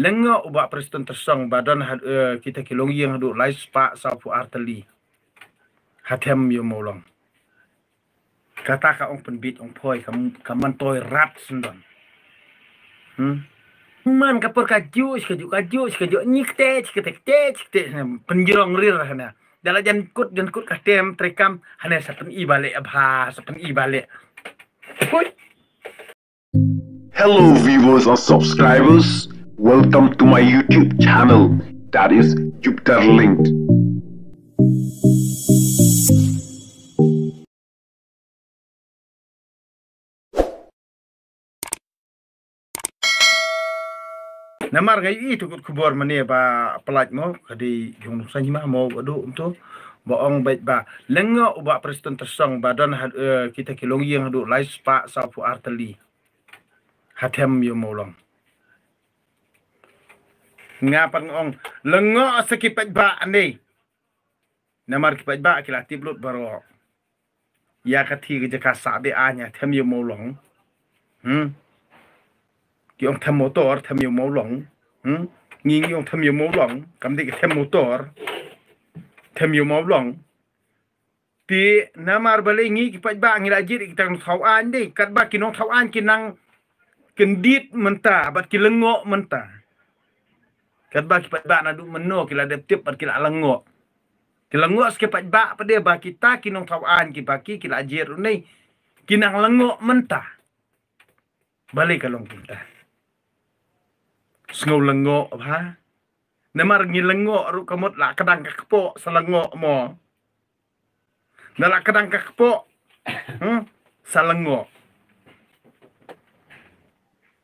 lenga ubak presiden tersong badan uh, kita kilong yang hadu lai Pak sapu arteli hatem yo molong kata ka ong penbit ong poi kam kaman toy rat sendon hmm man kapur kaju kaju kaju kaju nikte kete kete penjirong rir hana dalam jan kut jan kut katem trekam hana sapen i balik abha satan i balik Hello viewers and subscribers Welcome to my YouTube channel that is Jupiter Linked. Namar gai itu kut kubor mani ba pelat mo kadi jung sanyi mo wadu untu untuk ong bait ba lengo uba presiden tersong badan eh, kita kilong yang adu lai spa sapu arteli hatem yo molong nga pangong lengo sa kipagba ani namar kipagba kila tiblot baro ya kathi ge ka sabe anya them yo molong hm kyong them motor them yo molong hm nging yong them yo molong kam de them motor them yo molong ti namar bale ngi kipagba ngila jit kitang thau an de katba kinong thau an kinang kendit menta bat kilengok menta kat ba kipat ba na du meno kila deptip kila lengo kila lengo skipat ba pa dia ba kita kinong tawan ki baki kila ajir unai kinang lengo mentah balik kalong kita sngau lengo ha namar ngi lengo ru kamot la kadang kakpo selengo mo nala kadang kakpo hmm? salengo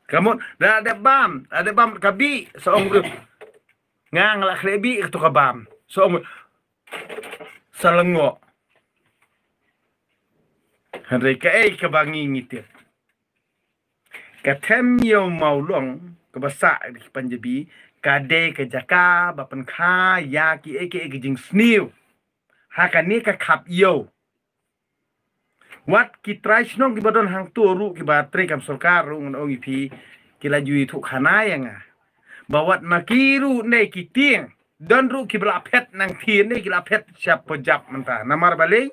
Kamu dah ada bam, ada bam kabi seorang nga ngalak lebi itu kabam so salengo ka ei eh, kabangi ngiti katem yo maulong basa di panjabi kade ka jaka pan kha ya ki eke eh, eke eh, jing sniu ha ka khap yo wat ki traishnong ki badon hang tu ru ki tre kam sarkar rung ngi ki la ju thu khana yang ah bawat nakiru nei kiting don ru ki blapet nang thi nei ki lapet siap pejap mentah namar balik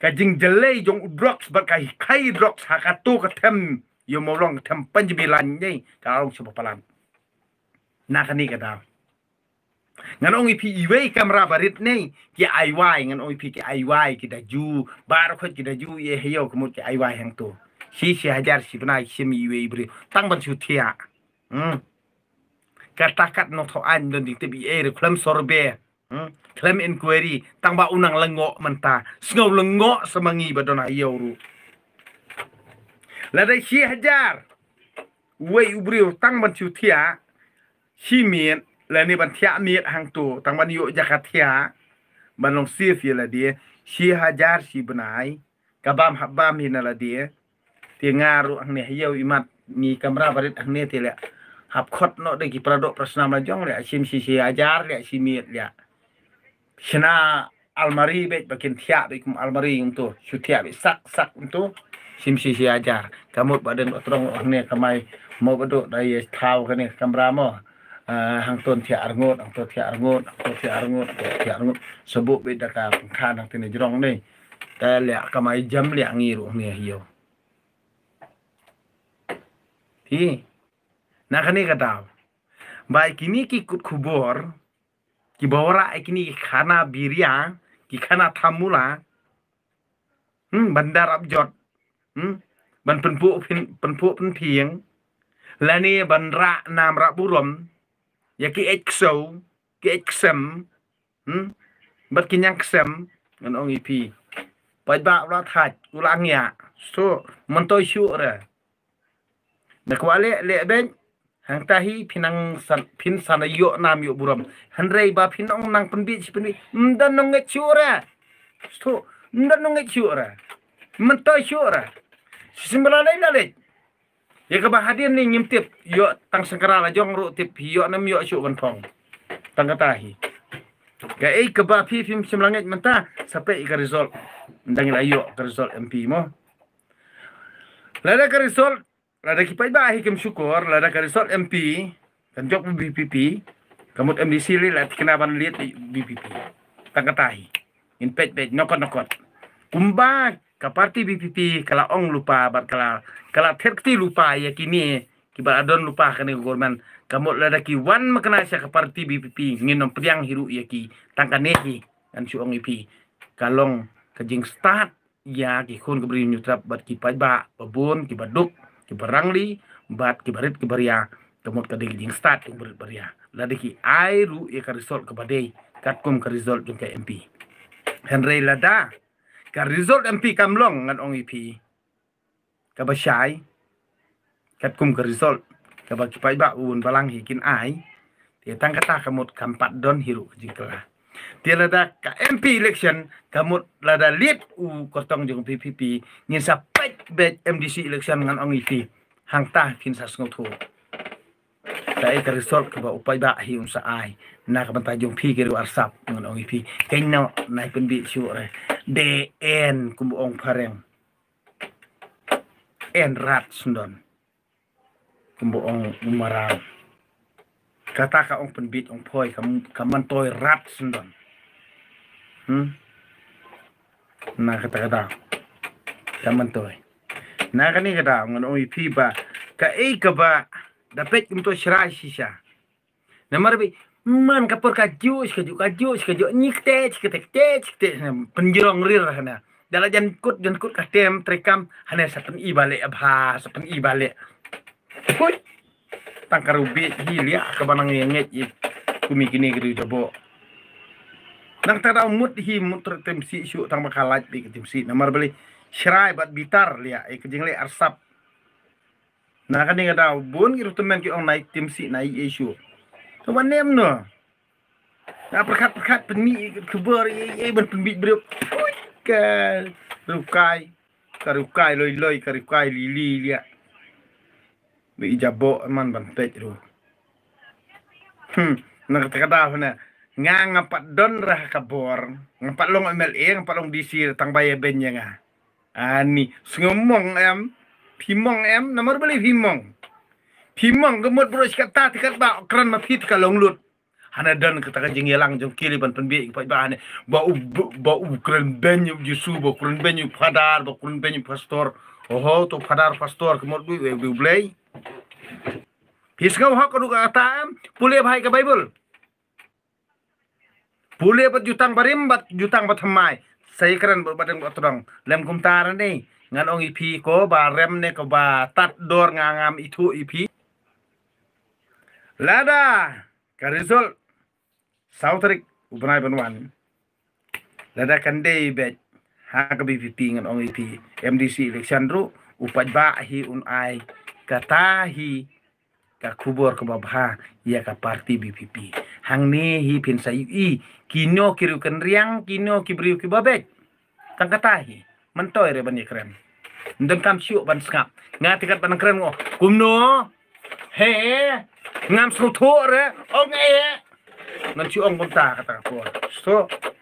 kajing jelei jong drugs bat kai kai drugs hakato ketem yo molong tem penjebilan nei kalau siapa palan nakani kada ngan ongi pi iwe kamra barit nei ki aiwai ngan ongi pi ki aiwai ki ju bar khot ki daju ye heyo kemut ki aiwai hang tu si si hajar si benai si mi iwe ibri tang ban su thia hmm katakat no tho an don ding tebi e re klem sorbe hmm? klem inquiry tang ba unang lengo menta sngau lengo semangi badona yoru la dai hi hajar wei ubriu tang ban chu tia hi mien la ni ban tia miet hang tu tang ban yo jakat tia ban long si la dia hi hajar si benai kabam habam na la dia ti ngaru ang ne hiyo imat ni kamra barit ang ne tila hab khot no de ki prado prasna la jong le sim si si ajar le simit le sina almari be bakin thia be kum almari um su sutia be sak sak untu um sim si si ajar kamut badan otrong ne kamai mo bado ah, dai thau kane kamra mo hang ton thia arngot hang ton thia arngot hang ton thia arngot thia arngot sebut be daka khan hang tine jrong ne ta le kamai jam le ngiru ne hiyo hi Nah kini kata, baik kini kikut kubur, kibawara kini kana biria, kikana tamula, hmm, bandar abjot, hmm, ban penpu pen penpu penting, lani bandra nam rapurum, ya ki exo, ki exem, hmm, bat kinyang exem, ngan ong ipi, baik bak ratat ulang ya, so, mentoy syukra, nakwale lebeng, hangta tahi pinang san pin sana yo nam yo buram hanrei ba pinong nang penbi si penbi nda nong ngechura sto nda nong ngechura mento chura simbalai dale ye ka bahadin ni nyimtip yo tang sengkara la jong ru tip yo nam yo chu kan phong tang kata ka ei ka ba pi pim simlanget menta sampai ka result ndang la yo ka result mp mo Lada ka result lada kipai bahi kem syukur lada karisot MP kan jok BPP kamut MDC li lat kenapa liat BPP tangkatahi in pet pet nokot nokot kumbak parti BPP kala ong lupa bar kala kala terkti lupa ya kini kibar adon lupa kene gorman kamut lada ki wan makna sya parti BPP nginom priang hiru ya ki tangkanehi kan syuong ipi kalong kejing start ya ki khun nyutrap bat ki pajba babun ki baduk kibarangli bat kibarit kibaria kamot kadek jing start yang berit beria airu ia ka result kabadei katkom ka result jung ka MP Henry lada ka result MP kamlong ngan ong EP kabashai katkom ka result kabaki pai ba un balang hikin ai dia tang kata kamot kampat don hiru jingkela dia lada ka MP election kamot lada lead u kotong jeng PPP nyin sap Macbeth MDC election ngan ang iti hangta kin sa sngo thu ta e ka result ka upai ba hi un sa ai na ka banta jong phi ke ru arsap ngan ang iti kain na na pen bi chu re de en kum ong pharem en rat sundon kum ong umarang kata ka ong pen bit ong phoi kam kaman toy rat sundon hmm na kata kata kaman toy nakani kada ngon oi ngano ba ka ei ka ba da pet to shra shisha namar man ka por ka jus ka dios ka jus ka dios nik te chik te te chik te penjirong rir hana dala jan kut jan kut ka tem trekam hana sapen i bale abha sapen i bale koi tangkarubi hilia ka banang yenget yi kumi kini gri jabo nang tara mut hi mut tem si shu tang makalat bi tem si namar bali shirai bat bitar lia e kejing le arsap na kan ni ngada bun ki rutumen ki ong naik tim si naik isu to ban nem no na perkat perkat pen mi e ben penmi beruk ke rukai karukai loi loi karukai li lia Be jabo man ban pet ru hmm na kata kata na nga ngapat don rah kabor ngapat long ml e, ngapat long disir tang baye ben nga Ani, semong em, pimong em, nomor beli pimong. Pimong gemut bro ta tikat ba kran ma fit ka lut. Hana dan kata ka yelang jong kiri ban biik pa ba ane ba u ba u kran ben yu jisu ba kran ben yu padar, ba kran ben yu pastor. Oho to padar pastor kemot we bu blei. Hisgau ha kadu kata em, pule bai ka bible. Pule bat jutang barim bat jutang bat hamai kran bo badeng bo trong lem kum tar ni ngan ong ipi ko ba rem ne ko ba tat dor nga ngam itu ipi lada ka result sautrik ubnai banwan lada dei be ha ka bvp ngan ong ipi mdc election ru upaj ba hi un ai kata hi ka kubor ka babha ya ka parti bvp hangnehi pin sayu i kinyo kiriukan riang kinyo kibriu kibabek tangkatahi mentoy re banyak keren kam siu ban skap ngatikan ban keren kumno he ngam sutore ong e, e. ngam siu ong kom ta kata